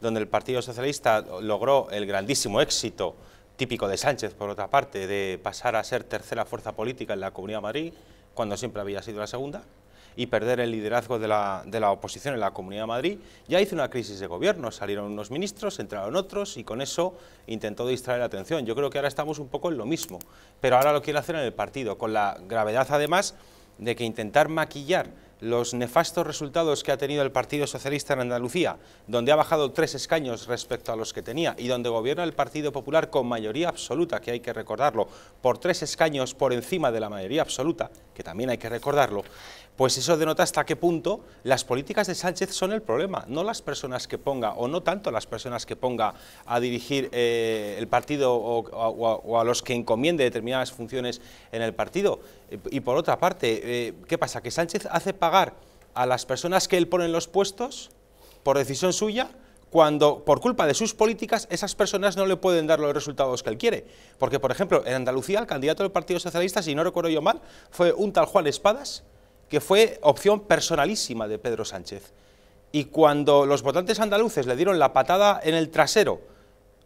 donde el Partido Socialista logró el grandísimo éxito típico de Sánchez, por otra parte, de pasar a ser tercera fuerza política en la Comunidad de Madrid, cuando siempre había sido la segunda, y perder el liderazgo de la, oposición en la Comunidad de Madrid, ya hizo una crisis de gobierno, salieron unos ministros, entraron otros, y con eso intentó distraer la atención. Yo creo que ahora estamos un poco en lo mismo, pero ahora lo quiere hacer en el partido, con la gravedad además de que intentar maquillar los nefastos resultados que ha tenido el Partido Socialista en Andalucía, donde ha bajado tres escaños respecto a los que tenía y donde gobierna el Partido Popular con mayoría absoluta, que hay que recordarlo, por tres escaños por encima de la mayoría absoluta, que también hay que recordarlo, pues eso denota hasta qué punto las políticas de Sánchez son el problema, no las personas que ponga, o no tanto las personas que ponga a dirigir eh, el partido o, a, los que encomiende determinadas funciones en el partido. Y por otra parte, eh, ¿qué pasa? ¿Que Sánchez hace pagar a las personas que él pone en los puestos por decisión suya? cuando por culpa de sus políticas esas personas no le pueden dar los resultados que él quiere. Porque, por ejemplo, en Andalucía el candidato del Partido Socialista, si no recuerdo yo mal, fue un tal Juan Espadas, que fue opción personalísima de Pedro Sánchez. Y cuando los votantes andaluces le dieron la patada en el trasero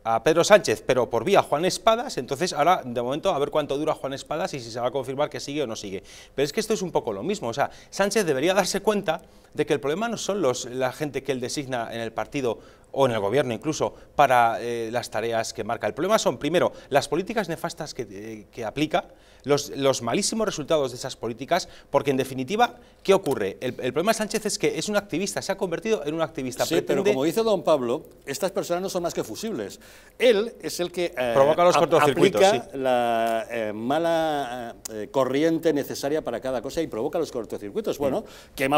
a Pedro Sánchez, pero por vía Juan Espadas, entonces ahora, de momento, a ver cuánto dura Juan Espadas y si se va a confirmar que sigue o no sigue. Pero es que esto es un poco lo mismo, o sea, Sánchez debería darse cuenta de que el problema no son los, la gente que él designa en el partido o en el gobierno incluso, para eh, las tareas que marca. El problema son, primero, las políticas nefastas eh, que, aplica, los, los, malísimos resultados de esas políticas, porque en definitiva, ¿qué ocurre? El, problema de Sánchez es que es un activista, se ha convertido en un activista. pero como dice don Pablo, estas personas no son más que fusibles. Él es el que eh, Provoca los cortocircuitos, la mala corriente necesaria para cada cosa y provoca los cortocircuitos. Bueno, mm. ¿qué